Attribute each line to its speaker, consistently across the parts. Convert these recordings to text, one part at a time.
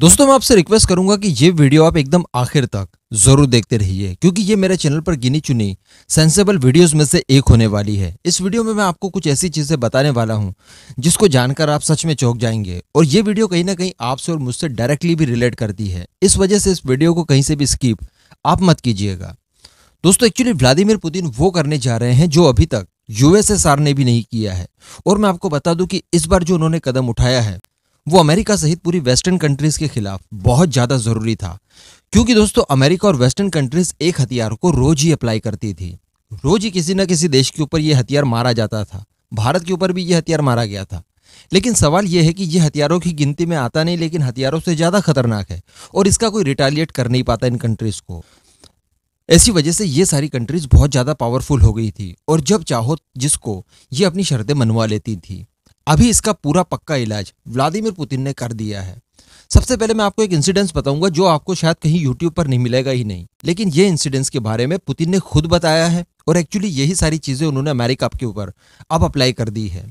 Speaker 1: दोस्तों मैं आपसे रिक्वेस्ट करूंगा कि ये वीडियो आप एकदम आखिर तक जरूर देखते रहिए क्योंकि ये मेरे चैनल पर गिनी चुनी सेंसेबल वीडियोस में से एक होने वाली है इस वीडियो में मैं आपको कुछ ऐसी चीज़ें बताने वाला हूं जिसको जानकर आप सच में चौंक जाएंगे और ये वीडियो कहीं ना कहीं आपसे और मुझसे डायरेक्टली भी रिलेट करती है इस वजह से इस वीडियो को कहीं से भी स्कीप आप मत कीजिएगा दोस्तों एक्चुअली व्लादिमिर पुतिन वो करने जा रहे हैं जो अभी तक यूएसएसआर ने भी नहीं किया है और मैं आपको बता दूं कि इस बार जो उन्होंने कदम उठाया है वो अमेरिका सहित पूरी वेस्टर्न कंट्रीज के खिलाफ बहुत ज़्यादा ज़रूरी था क्योंकि दोस्तों अमेरिका और वेस्टर्न कंट्रीज एक हथियार को रोज ही अप्लाई करती थी रोज ही किसी न किसी देश के ऊपर यह हथियार मारा जाता था भारत के ऊपर भी यह हथियार मारा गया था लेकिन सवाल यह है कि यह हथियारों की गिनती में आता नहीं लेकिन हथियारों से ज़्यादा खतरनाक है और इसका कोई रिटालिएट कर नहीं पाता इन कंट्रीज़ को ऐसी वजह से ये सारी कंट्रीज़ बहुत ज़्यादा पावरफुल हो गई थी और जब चाहो जिसको ये अपनी शर्तें मनवा लेती थी अभी इसका पूरा पक्का इलाज व्लादिमिर पुतिन ने कर दिया है सबसे पहले मैं आपको एक इंसिडेंस बताऊंगा जो आपको शायद कहीं यूट्यूब पर नहीं मिलेगा ही नहीं लेकिन ये इंसिडेंस के बारे में पुतिन ने खुद बताया है और एक्चुअली यही सारी चीज़ें उन्होंने अमेरिका के ऊपर अब अप्लाई कर दी है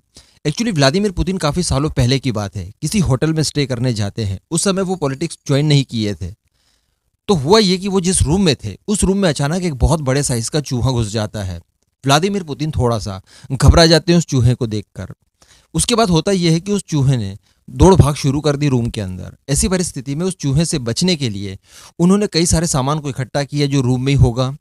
Speaker 1: एक्चुअली व्लादिमिर पुतिन काफ़ी सालों पहले की बात है किसी होटल में स्टे करने जाते हैं उस समय वो पॉलिटिक्स ज्वाइन नहीं किए थे तो हुआ ये कि वो जिस रूम में थे उस रूम में अचानक एक बहुत बड़े साइज का चूहा घुस जाता है व्लादिमिर पुतिन थोड़ा सा घबरा जाते हैं उस चूहे को देखकर उसके बाद होता यह है कि उस चूहे ने दौड़ भाग शुरू कर दी रूम के अंदर ऐसी परिस्थिति में उस चूहे से बचने के लिए उन्होंने कई सारे सामान को इकट्ठा किया जो रूम में ही होगा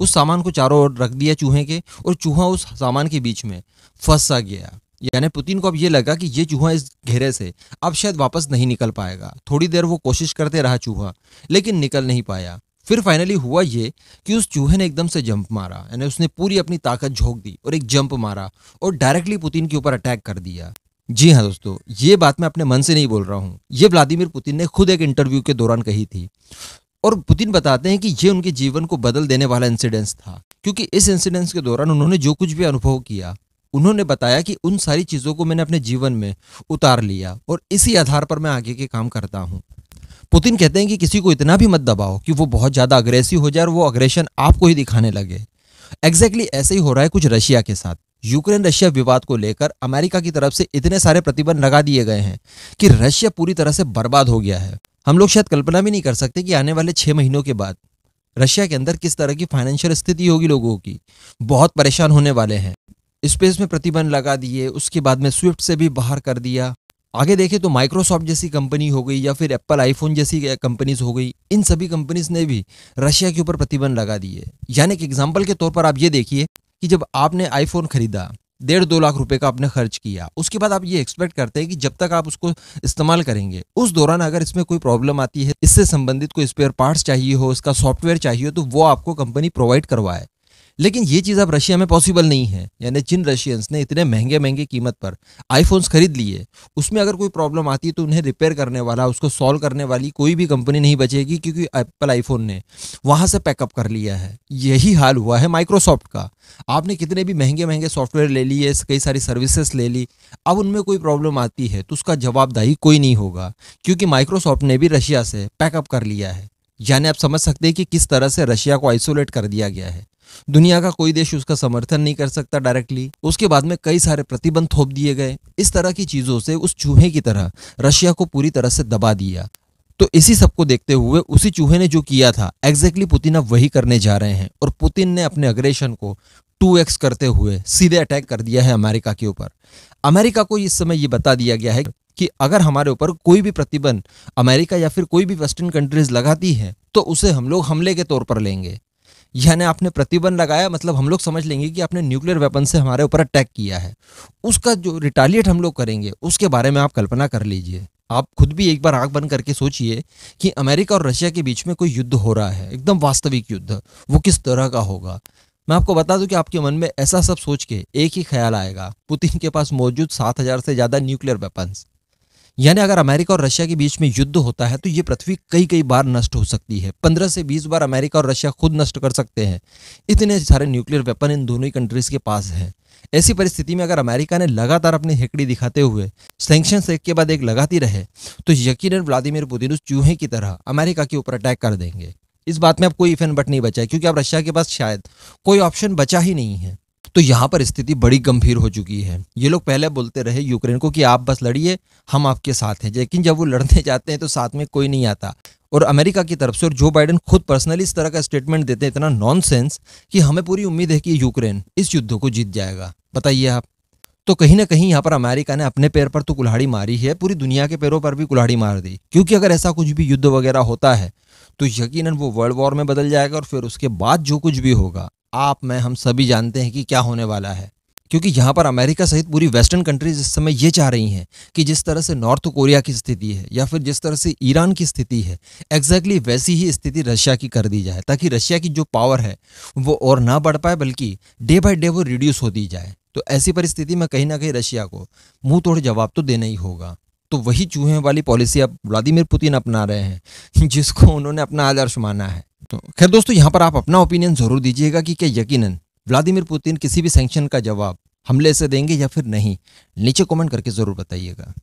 Speaker 1: उस सामान को चारों ओर रख दिया चूहे के और चूहा उस सामान के बीच में फंसा गया यानी पुतिन को अब ये लगा कि ये चूहा इस घेरे से अब शायद वापस नहीं निकल पाएगा थोड़ी देर वो कोशिश करते रहा चूहा लेकिन निकल नहीं पाया फिर फाइनली हुआ ये कि उस चूहे ने एकदम से जंप मारा यानी उसने पूरी अपनी ताकत झोंक दी और एक जंप मारा और डायरेक्टली पुतिन के ऊपर अटैक कर दिया जी हाँ दोस्तों ये बात मैं अपने मन से नहीं बोल रहा हूँ ये व्लादिमिर पुतिन ने खुद एक इंटरव्यू के दौरान कही थी और पुतिन बताते हैं कि ये उनके जीवन को बदल देने वाला इंसिडेंस था क्योंकि इस इंसिडेंस के दौरान उन्होंने जो कुछ भी अनुभव किया उन्होंने बताया कि उन सारी चीज़ों को मैंने अपने जीवन में उतार लिया और इसी आधार पर मैं आगे के काम करता हूँ पुतिन कहते हैं कि किसी को इतना भी मत दबाओ कि वो बहुत ज़्यादा अग्रेसिव हो जाए और वो अग्रेशन आपको ही दिखाने लगे एग्जैक्टली exactly ऐसे ही हो रहा है कुछ रशिया के साथ यूक्रेन रशिया विवाद को लेकर अमेरिका की तरफ से इतने सारे प्रतिबंध लगा दिए गए हैं कि रशिया पूरी तरह से बर्बाद हो गया है हम लोग शायद कल्पना भी नहीं कर सकते कि आने वाले छः महीनों के बाद रशिया के अंदर किस तरह की फाइनेंशियल स्थिति होगी लोगों की बहुत परेशान होने वाले हैं स्पेस में प्रतिबंध लगा दिए उसके बाद में स्विफ्ट से भी बाहर कर दिया आगे देखें तो माइक्रोसॉफ्ट जैसी कंपनी हो गई या फिर एप्पल आईफोन जैसी कंपनीज हो गई इन सभी कंपनीज ने भी रशिया के ऊपर प्रतिबंध लगा दिए यानी कि एग्जाम्पल के तौर पर आप ये देखिए कि जब आपने आईफोन खरीदा डेढ़ दो लाख रुपए का आपने खर्च किया उसके बाद आप ये एक्सपेक्ट करते हैं कि जब तक आप उसको इस्तेमाल करेंगे उस दौरान अगर इसमें कोई प्रॉब्लम आती है इससे संबंधित कोई स्पेयर पार्ट्स चाहिए हो इसका सॉफ्टवेयर चाहिए हो तो वो आपको कंपनी प्रोवाइड करवाए लेकिन ये चीज़ अब रशिया में पॉसिबल नहीं है यानी जिन रशियंस ने इतने महंगे महंगे कीमत पर आईफोन्स खरीद लिए उसमें अगर कोई प्रॉब्लम आती है तो उन्हें रिपेयर करने वाला उसको सॉल्व करने वाली कोई भी कंपनी नहीं बचेगी क्योंकि एप्पल आईफोन ने वहाँ से पैकअप कर लिया है यही हाल हुआ है माइक्रोसॉफ्ट का आपने कितने भी महंगे महंगे सॉफ्टवेयर ले लिए कई सारी सर्विसेस ले ली अब उनमें कोई प्रॉब्लम आती है तो उसका जवाबदाही कोई नहीं होगा क्योंकि माइक्रोसॉफ्ट ने भी रशिया से पैकअप कर लिया है यानी आप समझ सकते हैं कि किस तरह से रशिया को आइसोलेट कर दिया गया है दुनिया का कोई देश उसका समर्थन नहीं कर सकता डायरेक्टली उसके बाद में कई सारे प्रतिबंध थोप दिए गए इस तरह की चीज़ों से उस चूहे की तरह रशिया को पूरी तरह से दबा दिया तो इसी सब को देखते हुए उसी चूहे ने जो किया था एग्जैक्टली पुतिन अब वही करने जा रहे हैं और पुतिन ने अपने अग्रेशन को टू एक्स करते हुए सीधे अटैक कर दिया है अमेरिका के ऊपर अमेरिका को इस समय ये बता दिया गया है कि अगर हमारे ऊपर कोई भी प्रतिबंध अमेरिका या फिर कोई भी वेस्टर्न कंट्रीज लगाती है तो उसे हम लोग हमले के तौर पर लेंगे यानी आपने प्रतिबंध लगाया मतलब हम लोग समझ लेंगे कि आपने न्यूक्लियर वेपन से हमारे ऊपर अटैक किया है उसका जो रिटालिएट हम लोग करेंगे उसके बारे में आप कल्पना कर लीजिए आप खुद भी एक बार आग बन करके सोचिए कि अमेरिका और रशिया के बीच में कोई युद्ध हो रहा है एकदम वास्तविक युद्ध वो किस तरह का होगा मैं आपको बता दूं कि आपके मन में ऐसा सब सोच के एक ही ख्याल आएगा पुतिन के पास मौजूद सात हजार से ज़्यादा न्यूक्लियर वेपन्स यानी अगर अमेरिका और रशिया के बीच में युद्ध होता है तो ये पृथ्वी कई कई बार नष्ट हो सकती है पंद्रह से बीस बार अमेरिका और रशिया खुद नष्ट कर सकते हैं इतने सारे न्यूक्लियर वेपन इन दोनों ही कंट्रीज के पास हैं ऐसी परिस्थिति में अगर अमेरिका ने लगातार अपनी हेकड़ी दिखाते हुए सेंक्शन एक के बाद एक लगाती रहे तो यकीन व्लादिमिर पुतिन उस चूहे की तरह अमेरिका के ऊपर अटैक कर देंगे इस बात में अब कोई इफेन बट नहीं बचा है क्योंकि अब रशिया के पास शायद कोई ऑप्शन बचा ही नहीं है तो यहाँ पर स्थिति बड़ी गंभीर हो चुकी है ये लोग पहले बोलते रहे यूक्रेन को कि आप बस लड़िए हम आपके साथ हैं लेकिन जब वो लड़ने जाते हैं तो साथ में कोई नहीं आता और अमेरिका की तरफ से और जो बाइडेन खुद पर्सनली इस तरह का स्टेटमेंट देते हैं इतना नॉनसेंस कि हमें पूरी उम्मीद है कि यूक्रेन इस युद्ध को जीत जाएगा बताइए आप तो कहीं ना कहीं यहाँ पर अमेरिका ने अपने पैर पर तो कुल्हाड़ी मारी है पूरी दुनिया के पैरों पर भी कुल्हाड़ी मार दी क्योंकि अगर ऐसा कुछ भी युद्ध वगैरह होता है तो यकीनन वो वर्ल्ड वॉर में बदल जाएगा और फिर उसके बाद जो कुछ भी होगा आप मैं हम सभी जानते हैं कि क्या होने वाला है क्योंकि यहाँ पर अमेरिका सहित पूरी वेस्टर्न कंट्रीज इस समय ये चाह रही हैं कि जिस तरह से नॉर्थ कोरिया की स्थिति है या फिर जिस तरह से ईरान की स्थिति है एग्जैक्टली exactly वैसी ही स्थिति रशिया की कर दी जाए ताकि रशिया की जो पावर है वो और ना बढ़ पाए बल्कि डे बाई डे वो रिड्यूस होती जाए तो ऐसी परिस्थिति में कहीं ना कहीं रशिया को मुंह तोड़ जवाब तो देना ही होगा तो वही चूहे वाली पॉलिसी अब व्लादिमिर पुतिन अपना रहे हैं जिसको उन्होंने अपना आदर्श माना है तो खैर दोस्तों यहाँ पर आप अपना ओपिनियन जरूर दीजिएगा कि क्या यकीनन व्लादिमीर पुतिन किसी भी सेंक्शन का जवाब हमले से देंगे या फिर नहीं नीचे कमेंट करके ज़रूर बताइएगा